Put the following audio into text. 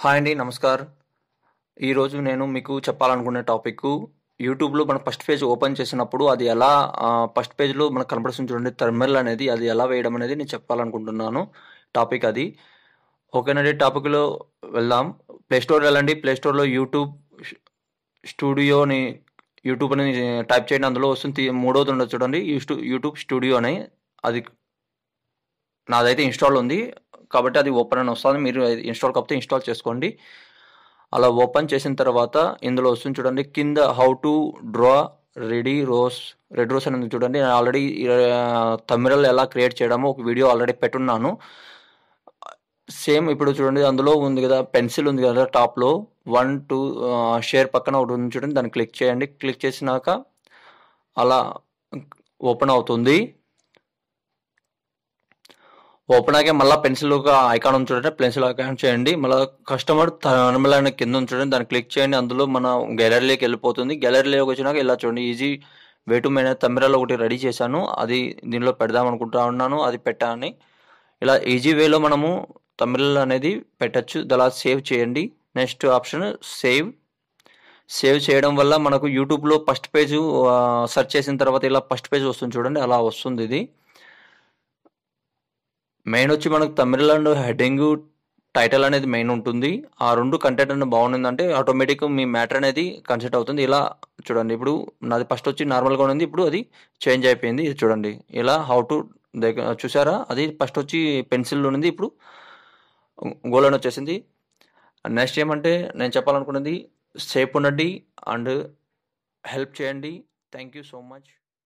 hi అండి నమస్కారం ఈరోజు నేను మీకు చెప్పాలనుకునే టాపిక్ యూట్యూబ్లో మనం ఫస్ట్ పేజ్ ఓపెన్ చేసినప్పుడు అది ఎలా ఫస్ట్ పేజ్లో మనకు కనపడుతుంది చూడండి థర్మల్ అనేది అది ఎలా వేయడం అనేది నేను చెప్పాలనుకుంటున్నాను టాపిక్ అది ఓకేనండి టాపిక్లో వెళ్దాం ప్లేస్టోర్ వెళ్ళండి ప్లేస్టోర్లో యూట్యూబ్ స్టూడియోని యూట్యూబ్ అని టైప్ చేయండి అందులో వస్తుంది మూడోది ఉండదు చూడండి యూట్యూబ్ స్టూడియో అని అది నాదైతే ఇన్స్టాల్ ఉంది కాబట్టి అది ఓపెన్ అని వస్తుంది మీరు ఇన్స్టాల్ కాకపోతే ఇన్స్టాల్ చేసుకోండి అలా ఓపెన్ చేసిన తర్వాత ఇందులో వస్తుంది చూడండి కింద how to draw ready rose red rose అనేది చూడండి నేను ఆల్రెడీ తమిళ ఎలా క్రియేట్ చేయడమో ఒక వీడియో ఆల్రెడీ పెట్టున్నాను సేమ్ ఇప్పుడు చూడండి అందులో ఉంది కదా పెన్సిల్ ఉంది కదా టాప్లో వన్ టూ షేర్ పక్కన ఒకటి ఉంది చూడండి దాన్ని క్లిక్ చేయండి క్లిక్ చేసినాక అలా ఓపెన్ అవుతుంది ఓపెన్ అయ్యాక మళ్ళీ పెన్సిల్ ఐకాన్ చూడండి పెన్సిల్ ఐకాన్ చేయండి మళ్ళీ కస్టమర్ నార్మల్ అయిన కింద ఉంచడం దాన్ని క్లిక్ చేయండి అందులో మన గ్యాలరీలోకి వెళ్ళిపోతుంది గ్యాలరీలోకి వచ్చినాక ఇలా చూడండి ఈజీ వే టు మేనేజ్ తమిరాలో ఒకటి రెడీ చేశాను అది దీనిలో పెడదాం అనుకుంటా ఉన్నాను అది పెట్టాలని ఇలా ఈజీ వేలో మనము తమిళ అనేది పెట్టచ్చు అలా సేవ్ చేయండి నెక్స్ట్ ఆప్షన్ సేవ్ సేవ్ చేయడం వల్ల మనకు యూట్యూబ్లో ఫస్ట్ పేజ్ సెర్చ్ చేసిన తర్వాత ఇలా ఫస్ట్ పేజ్ వస్తుంది చూడండి అలా వస్తుంది ఇది మెయిన్ వచ్చి మనకు తమిళనాడు హెడ్డింగ్ టైటిల్ అనేది మెయిన్ ఉంటుంది ఆ రెండు కంటెంట్ అనేది బాగుందంటే ఆటోమేటిక్ మీ మ్యాటర్ అనేది కన్సిడర్ అవుతుంది ఇలా చూడండి ఇప్పుడు నాది ఫస్ట్ వచ్చి నార్మల్గా ఉంది ఇప్పుడు అది చేంజ్ అయిపోయింది ఇది చూడండి ఇలా హౌ టు చూసారా అది ఫస్ట్ వచ్చి పెన్సిల్ ఉంది ఇప్పుడు గోల్డ్ వచ్చేసింది నెక్స్ట్ ఏమంటే నేను చెప్పాలనుకున్నది సేఫ్ ఉండండి అండ్ హెల్ప్ చేయండి థ్యాంక్ యూ సో మచ్